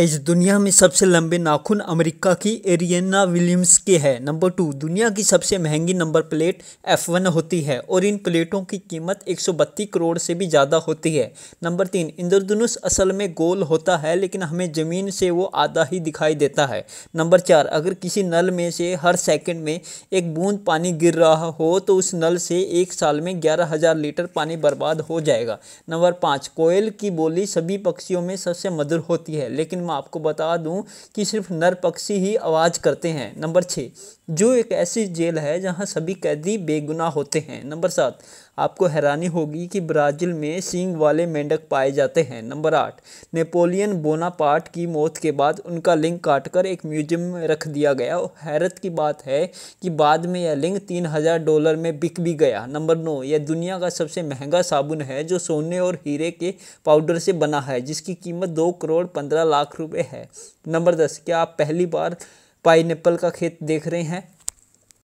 इस दुनिया में सबसे लंबे नाखून अमेरिका की एरियना विलियम्स के है नंबर टू दुनिया की सबसे महंगी नंबर प्लेट एफ वन होती है और इन प्लेटों की कीमत एक सौ बत्तीस करोड़ से भी ज़्यादा होती है नंबर तीन इंद्रधनुष असल में गोल होता है लेकिन हमें ज़मीन से वो आधा ही दिखाई देता है नंबर चार अगर किसी नल में से हर सेकेंड में एक बूंद पानी गिर रहा हो तो उस नल से एक साल में ग्यारह हज़ार लीटर पानी बर्बाद हो जाएगा नंबर पाँच कोयल की बोली सभी पक्षियों में सबसे मधुर होती है लेकिन मैं आपको बता दूं कि सिर्फ नर पक्षी ही आवाज़ करते हैं नंबर छः जो एक ऐसी जेल है जहां सभी कैदी बेगुनाह होते हैं नंबर सात आपको हैरानी होगी कि ब्राज़ील में सींग वाले मेंढक पाए जाते हैं नंबर आठ नेपोलियन बोनापार्ट की मौत के बाद उनका लिंग काटकर एक म्यूजियम में रख दिया गया हैरत की बात है कि बाद में यह लिंग तीन हज़ार डॉलर में बिक भी गया नंबर नौ यह दुनिया का सबसे महंगा साबुन है जो सोने और हीरे के पाउडर से बना है जिसकी कीमत दो करोड़ पंद्रह लाख लाख रुपए है नंबर दस क्या आप पहली बार पाइनएप्पल का खेत देख रहे हैं